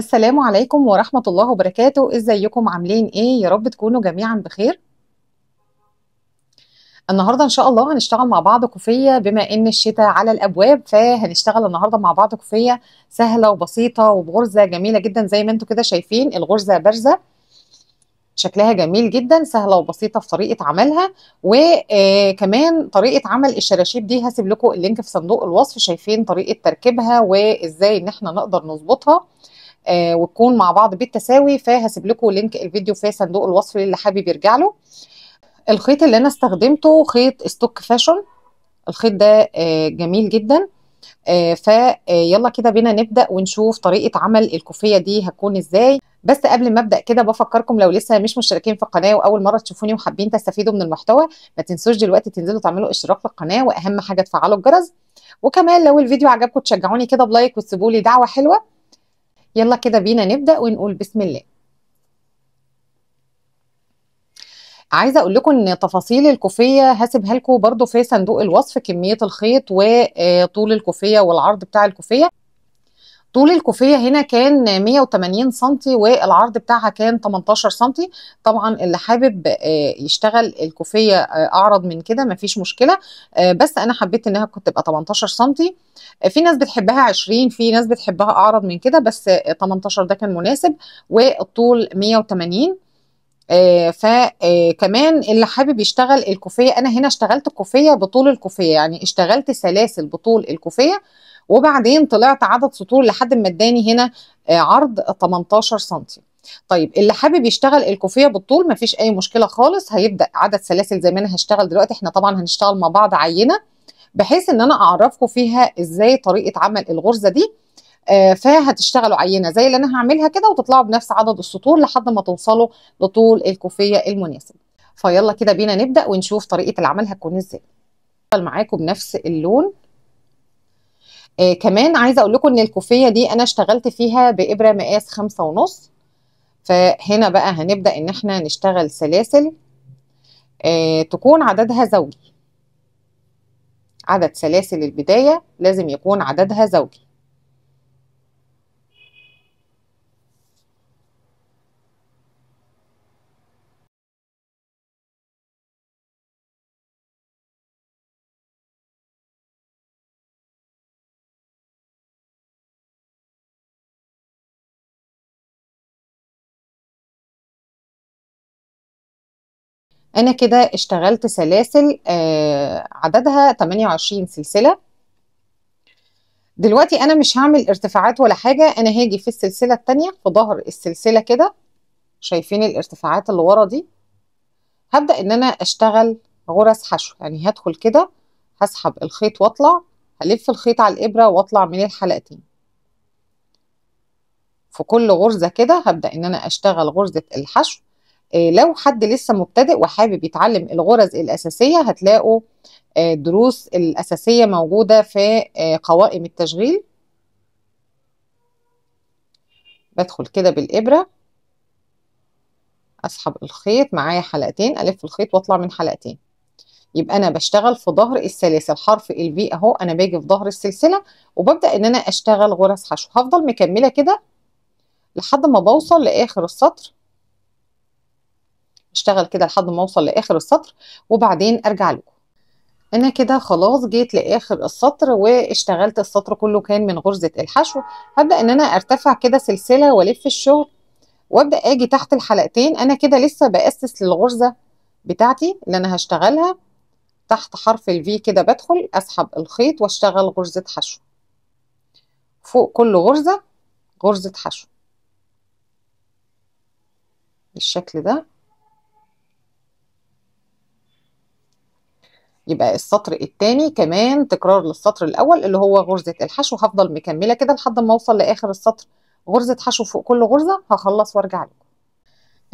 السلام عليكم ورحمة الله وبركاته ازيكم عاملين ايه يا رب تكونوا جميعا بخير النهارده ان شاء الله هنشتغل مع بعض كوفيه بما ان الشتاء على الابواب فهنشتغل النهارده مع بعض كوفيه سهله وبسيطه وبغرزه جميله جدا زي ما انتم كده شايفين الغرزه بارزه شكلها جميل جدا سهله وبسيطه في طريقه عملها وكمان آه، طريقه عمل الشراشيب دي هسيب لكم اللينك في صندوق الوصف شايفين طريقه تركيبها وازاي ان احنا نقدر نظبطها آه وتكون مع بعض بالتساوي فهسيب لكم لينك الفيديو في صندوق الوصف اللي حابب يرجع له الخيط اللي انا استخدمته خيط ستوك فاشون الخيط ده آه جميل جدا آه فيلا آه، كده بينا نبدا ونشوف طريقه عمل الكوفيه دي هتكون ازاي بس قبل ما ابدا كده بفكركم لو لسه مش مشتركين في القناه واول مره تشوفوني وحابين تستفيدوا من المحتوى ما تنسوش دلوقتي تنزلوا تعملوا اشتراك للقناه واهم حاجه تفعلوا الجرس وكمان لو الفيديو عجبكم تشجعوني كده بلايك وتسيبوا لي دعوه حلوه يلا كده بينا نبدأ ونقول بسم الله عايزه اقول لكم ان تفاصيل الكوفيه هسيبها لكم برده في صندوق الوصف كميه الخيط وطول آه، الكوفيه والعرض بتاع الكوفيه طول الكوفيه هنا كان 180 سم والعرض بتاعها كان 18 سم طبعا اللي حابب آه، يشتغل الكوفيه آه، اعرض من كده مفيش مشكله آه، بس انا حبيت انها كنت تبقى 18 سم في ناس بتحبها 20 في ناس بتحبها اعرض من كده بس 18 ده كان مناسب والطول 180 آه فكمان اللي حابب يشتغل الكوفيه انا هنا اشتغلت الكوفيه بطول الكوفيه يعني اشتغلت سلاسل بطول الكوفيه وبعدين طلعت عدد سطور لحد ما اداني هنا آه، عرض 18 سم طيب اللي حابب يشتغل الكوفيه بالطول مفيش اي مشكله خالص هيبدا عدد سلاسل زي ما انا هشتغل دلوقتي احنا طبعا هنشتغل مع بعض عينه بحيث ان انا اعرفكم فيها ازاي طريقه عمل الغرزه دي آه فهتشتغلوا عينه زي اللي انا هعملها كده وتطلعوا بنفس عدد السطور لحد ما توصلوا لطول الكوفيه المناسب فيلا كده بينا نبدا ونشوف طريقه العمل هتكون ازاي معاكم بنفس اللون آه كمان عايزه اقول لكم ان الكوفيه دي انا اشتغلت فيها بابره مقاس خمسة ونص فهنا بقى هنبدا ان احنا نشتغل سلاسل آه تكون عددها زوجي عدد سلاسل البدايه لازم يكون عددها زوجي انا كده اشتغلت سلاسل آه عددها 28 سلسله دلوقتي انا مش هعمل ارتفاعات ولا حاجه انا هاجي في السلسله التانية في ظهر السلسله كده شايفين الارتفاعات اللي ورا دي هبدا ان انا اشتغل غرز حشو يعني هدخل كده هسحب الخيط واطلع هلف الخيط على الابره واطلع من الحلقتين في كل غرزه كده هبدا ان انا اشتغل غرزه الحشو آه، لو حد لسه مبتدئ وحابب يتعلم الغرز الأساسية هتلاقوا الدروس آه، الأساسية موجودة في آه، قوائم التشغيل بدخل كده بالإبرة أسحب الخيط معايا حلقتين ألف الخيط وأطلع من حلقتين يبقى أنا بشتغل في ظهر السلاسل حرف ال أهو أنا باجي في ظهر السلسلة وببدأ إن أنا أشتغل غرز حشو هفضل مكملة كده لحد ما بوصل لآخر السطر اشتغل كده لحد ما اوصل لاخر السطر وبعدين ارجع لكم انا كده خلاص جيت لاخر السطر واشتغلت السطر كله كان من غرزه الحشو هبدا ان انا ارتفع كده سلسله والف الشغل وابدا اجي تحت الحلقتين انا كده لسه باسس للغرزه بتاعتي اللي انا هشتغلها تحت حرف الفي كده بدخل اسحب الخيط واشتغل غرزه حشو فوق كل غرزه غرزه حشو بالشكل ده يبقى السطر الثاني كمان تكرار للسطر الاول اللي هو غرزه الحشو هفضل مكمله كده لحد ما اوصل لاخر السطر غرزه حشو فوق كل غرزه هخلص وارجع لكم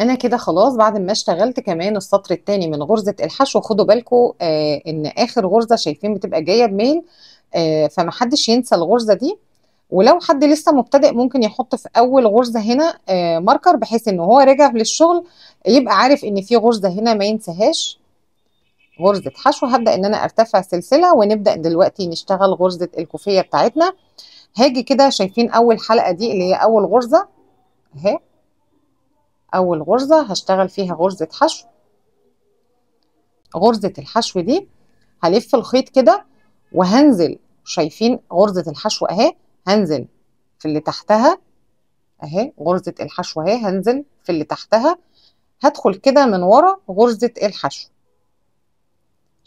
انا كده خلاص بعد ما اشتغلت كمان السطر الثاني من غرزه الحشو خدوا بالكم آه ان اخر غرزه شايفين بتبقى جايه بميل آه فمحدش ينسى الغرزه دي ولو حد لسه مبتدئ ممكن يحط في اول غرزه هنا آه ماركر بحيث ان هو راجع للشغل يبقى عارف ان في غرزه هنا ما ينساهاش غرزة حشو هبدأ ان انا ارتفع سلسلة ونبدأ دلوقتي نشتغل غرزة الكوفية بتاعتنا هاجي كده شايفين اول حلقة دي اللي هي اول غرزة اهي اول غرزة هشتغل فيها غرزة حشو غرزة الحشو دي هلف الخيط كده وهنزل شايفين غرزة الحشو اهي هنزل في اللي تحتها اهي غرزة الحشو اهي هنزل في اللي تحتها هدخل كده من ورا غرزة الحشو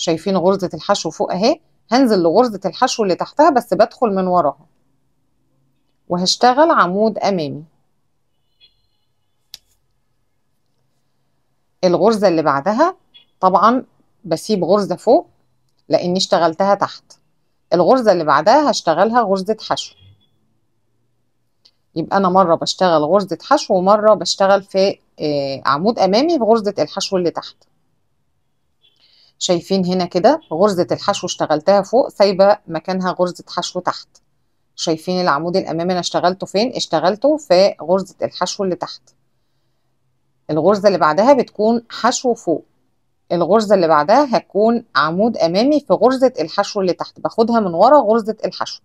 شايفين غرزة الحشو فوق اهي هنزل لغرزة الحشو اللي تحتها بس بدخل من وراها وهشتغل عمود امامي الغرزة اللي بعدها طبعا بسيب غرزة فوق لاني اشتغلتها تحت الغرزة اللي بعدها هشتغلها غرزة حشو يبقى انا مرة بشتغل غرزة حشو ومرة بشتغل في آه، عمود امامي بغرزة الحشو اللي تحت شايفين هنا كده غرزة الحشو اشتغلتها فوق سايبة مكانها غرزة حشو تحت شايفين العمود الأمامي أنا اشتغلته فين؟ اشتغلته في غرزة الحشو اللي تحت الغرزة اللي بعدها بتكون حشو فوق الغرزة اللي بعدها هتكون عمود أمامي في غرزة الحشو اللي تحت باخدها من ورا غرزة الحشو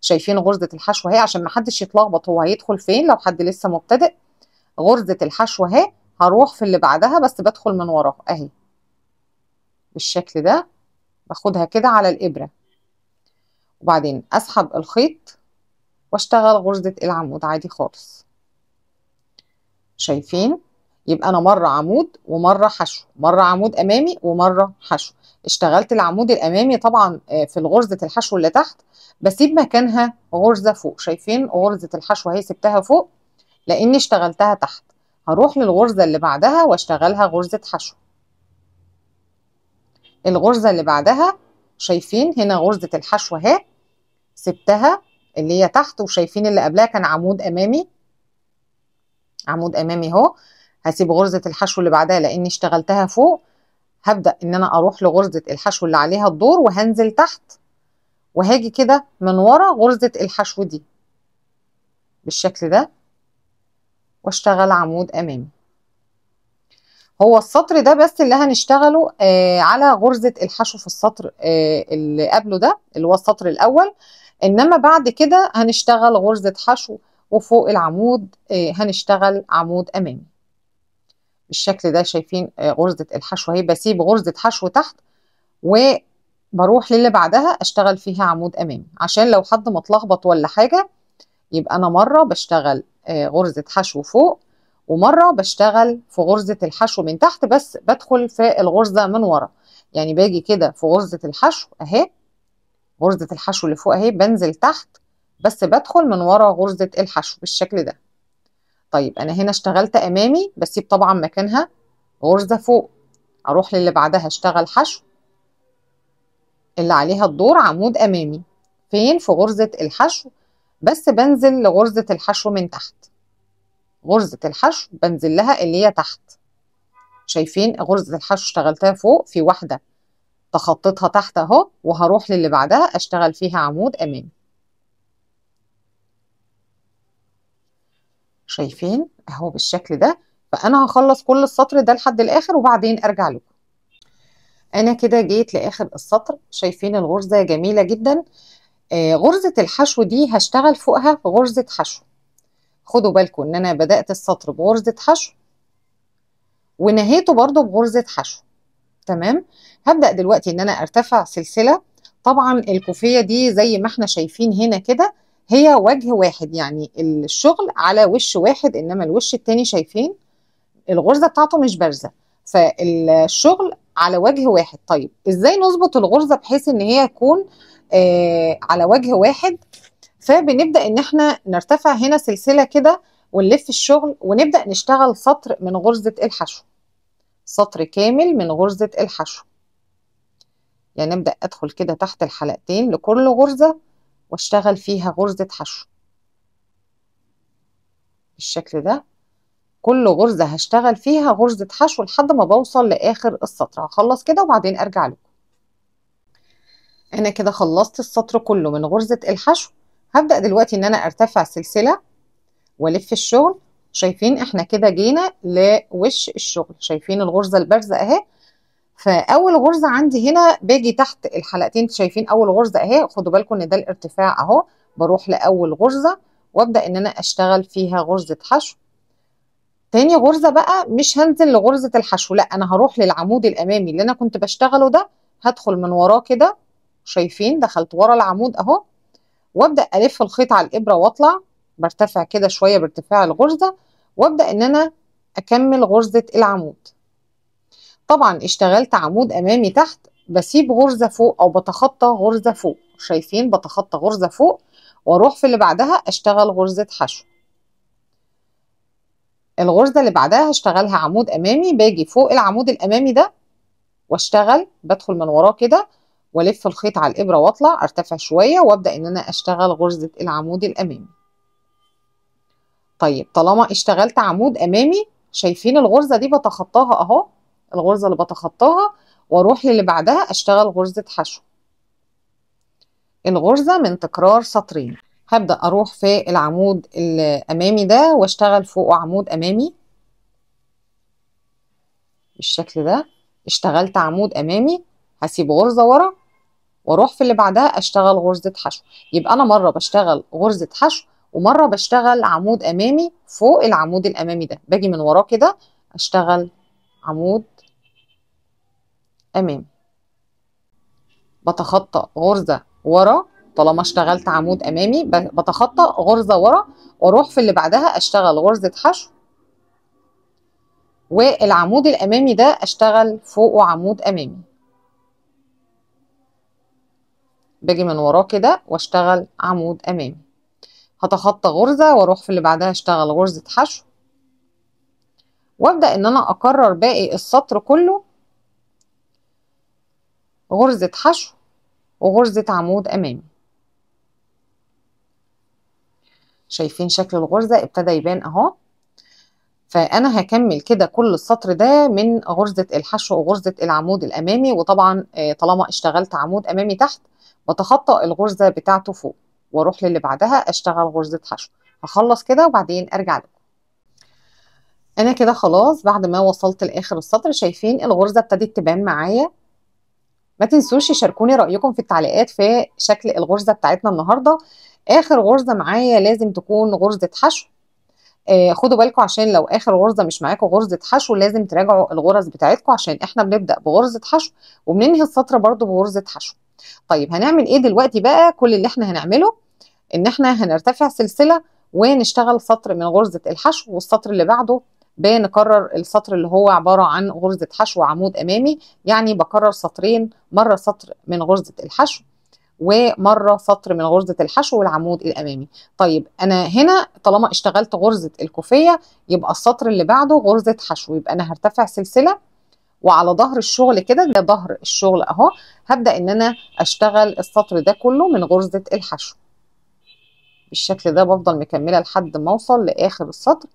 شايفين غرزة الحشو اهي عشان محدش يتلخبط هو هيدخل فين لو حد لسه مبتدئ غرزة الحشو اهي هروح في اللي بعدها بس بدخل من وراه اهي بالشكل ده باخدها كده على الإبرة وبعدين أسحب الخيط واشتغل غرزة العمود عادي خالص شايفين يبقى أنا مرة عمود ومرة حشو مرة عمود أمامي ومرة حشو اشتغلت العمود الأمامي طبعا آه، في غرزة الحشو اللي تحت بسيب مكانها غرزة فوق شايفين غرزة الحشو هي سبتها فوق لأني اشتغلتها تحت هروح للغرزة اللي بعدها واشتغلها غرزة حشو الغرزة اللي بعدها شايفين هنا غرزة الحشو اهي سبتها اللي هي تحت وشايفين اللي قبلها كان عمود امامي عمود امامي اهو هسيب غرزة الحشو اللي بعدها لاني اشتغلتها فوق هبدأ ان انا اروح لغرزة الحشو اللي عليها الدور وهنزل تحت وهاجي كده من ورا غرزة الحشو دي بالشكل ده واشتغل عمود امامي هو السطر ده بس اللي هنشتغله آه على غرزة الحشو في السطر آه اللي قبله ده اللي هو السطر الأول إنما بعد كده هنشتغل غرزة حشو وفوق العمود آه هنشتغل عمود أمامي بالشكل ده شايفين آه غرزة الحشو اهي بسيب غرزة حشو تحت وبروح للي بعدها أشتغل فيها عمود أمامي عشان لو حد متلخبط ولا حاجة يبقى أنا مرة بشتغل آه غرزة حشو فوق ومره بشتغل في غرزه الحشو من تحت بس بدخل في الغرزه من ورا يعني باجي كده في غرزه الحشو اهي غرزه الحشو اللي فوق اهي بنزل تحت بس بدخل من ورا غرزه الحشو بالشكل ده طيب انا هنا اشتغلت امامي بسيب طبعا مكانها غرزه فوق اروح للي بعدها اشتغل حشو اللي عليها الدور عمود امامي فين في غرزه الحشو بس بنزل لغرزه الحشو من تحت غرزة الحشو بنزل لها اللي هي تحت شايفين غرزة الحشو اشتغلتها فوق في واحدة تخطيتها تحت اهو وهروح للي بعدها اشتغل فيها عمود امامي شايفين اهو بالشكل ده فانا هخلص كل السطر ده لحد الاخر وبعدين ارجع لكم انا كده جيت لاخر السطر شايفين الغرزه جميله جدا آه غرزه الحشو دي هشتغل فوقها غرزه حشو خدوا بالكم ان انا بدات السطر بغرزه حشو ونهيته برده بغرزه حشو تمام هبدا دلوقتي ان انا ارتفع سلسله طبعا الكوفيه دي زي ما احنا شايفين هنا كده هي وجه واحد يعني الشغل على وش واحد انما الوش التاني شايفين الغرزه بتاعته مش بارزه فالشغل على وجه واحد طيب ازاي نظبط الغرزه بحيث ان هي تكون آه على وجه واحد فبنبدا ان احنا نرتفع هنا سلسله كده ونلف الشغل ونبدا نشتغل سطر من غرزه الحشو سطر كامل من غرزه الحشو يعني نبدا ادخل كده تحت الحلقتين لكل غرزه واشتغل فيها غرزه حشو بالشكل ده كل غرزه هشتغل فيها غرزه حشو لحد ما بوصل لاخر السطر هخلص كده وبعدين ارجع لكم انا كده خلصت السطر كله من غرزه الحشو هبدأ دلوقتي ان انا ارتفع سلسلة والف الشغل شايفين احنا كده جينا لوش الشغل شايفين الغرزة البارزة اهي فاول غرزة عندي هنا باجي تحت الحلقتين شايفين اول غرزة اهي خدوا بالكم ان ده الارتفاع اهو بروح لاول غرزة وابدأ ان انا اشتغل فيها غرزة حشو تاني غرزة بقى مش هنزل لغرزة الحشو لا انا هروح للعمود الامامي اللي انا كنت بشتغله ده هدخل من وراه كده شايفين دخلت ورا العمود اهو وابدا الف الخيط على الابره واطلع برتفع كده شويه بارتفاع الغرزه وابدا ان انا اكمل غرزه العمود طبعا اشتغلت عمود امامي تحت بسيب غرزه فوق او بتخطى غرزه فوق شايفين بتخطى غرزه فوق واروح في اللي بعدها اشتغل غرزه حشو الغرزه اللي بعدها هشتغلها عمود امامي باجي فوق العمود الامامي ده واشتغل بدخل من وراه كده والف الخيط على الابره واطلع ارتفع شويه وابدا ان انا اشتغل غرزه العمود الامامي طيب طالما اشتغلت عمود امامي شايفين الغرزه دي بتخطاها اهو الغرزه اللي بتخطاها واروح للي بعدها اشتغل غرزه حشو الغرزه من تكرار سطرين هبدا اروح في العمود الامامي ده واشتغل فوقه عمود امامي بالشكل ده اشتغلت عمود امامي هسيب غرزه ورا واروح في اللي بعدها اشتغل غرزه حشو يبقى انا مره بشتغل غرزه حشو ومره بشتغل عمود امامي فوق العمود الامامي ده باجي من وراه كده اشتغل عمود امامي بتخطى غرزه ورا طالما اشتغلت عمود امامي بتخطى غرزه ورا واروح في اللي بعدها اشتغل غرزه حشو والعمود الامامي ده اشتغل فوقه عمود امامي باجي من وراه كده واشتغل عمود امامي هتخطى غرزه واروح في اللي بعدها اشتغل غرزه حشو وابدا ان انا اكرر باقي السطر كله غرزه حشو وغرزه عمود امامي شايفين شكل الغرزه ابتدى يبان اهو فانا هكمل كده كل السطر ده من غرزه الحشو وغرزه العمود الامامي وطبعا آه، طالما اشتغلت عمود امامي تحت بتخطى الغرزه بتاعته فوق واروح للي بعدها اشتغل غرزه حشو هخلص كده وبعدين ارجع لكم انا كده خلاص بعد ما وصلت لاخر السطر شايفين الغرزه ابتدت تبان معايا ما تنسوش شاركوني رايكم في التعليقات في شكل الغرزه بتاعتنا النهارده اخر غرزه معايا لازم تكون غرزه حشو آه، خدوا بالكم عشان لو اخر غرزه مش معاكم غرزه حشو لازم تراجعوا الغرز بتاعتكم عشان احنا بنبدا بغرزه حشو وبننهي السطر برده بغرزه حشو طيب هنعمل ايه دلوقتي بقى كل اللي احنا هنعمله ان احنا هنرتفع سلسله ونشتغل سطر من غرزه الحشو والسطر اللي بعده بنكرر السطر اللي هو عباره عن غرزه حشو عمود امامي يعني بكرر سطرين مره سطر من غرزه الحشو ومره سطر من غرزه الحشو والعمود الامامي طيب انا هنا طالما اشتغلت غرزه الكوفيه يبقى السطر اللي بعده غرزه حشو يبقى انا هرتفع سلسله وعلى ظهر الشغل كده ده ظهر الشغل اهو هبدا ان انا اشتغل السطر ده كله من غرزه الحشو بالشكل ده بفضل مكمله لحد ما اوصل لاخر السطر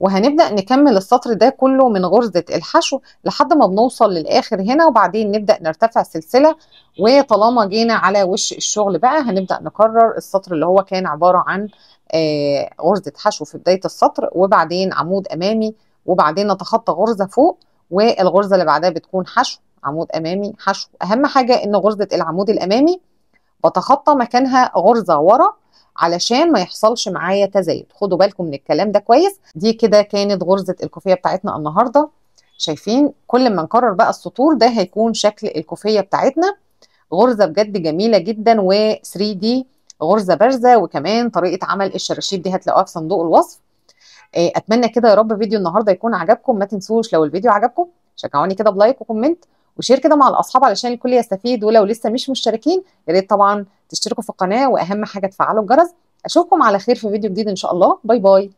وهنبدأ نكمل السطر ده كله من غرزة الحشو لحد ما بنوصل للآخر هنا وبعدين نبدأ نرتفع سلسلة وطالما جينا على وش الشغل بقى هنبدأ نكرر السطر اللي هو كان عبارة عن آه، غرزة حشو في بداية السطر وبعدين عمود أمامي وبعدين نتخطى غرزة فوق والغرزة اللي بعدها بتكون حشو عمود أمامي حشو أهم حاجة إن غرزة العمود الأمامي بتخطى مكانها غرزة ورا علشان ما يحصلش معايا تزايد خدوا بالكم من الكلام ده كويس دي كده كانت غرزه الكوفيه بتاعتنا النهارده شايفين كل ما نكرر بقى السطور ده هيكون شكل الكوفيه بتاعتنا غرزه بجد جميله جدا و 3 دي غرزه بارزه وكمان طريقه عمل الشراشيب دي هتلاقوها في صندوق الوصف آه، اتمنى كده يا رب فيديو النهارده يكون عجبكم ما تنسوش لو الفيديو عجبكم شجعوني كده بلايك وكومنت وشير كده مع الاصحاب علشان الكل يستفيد ولو لسه مش مشتركين يا ريت طبعا تشتركوا في القناه واهم حاجه تفعلوا الجرس اشوفكم على خير في فيديو جديد ان شاء الله باي باي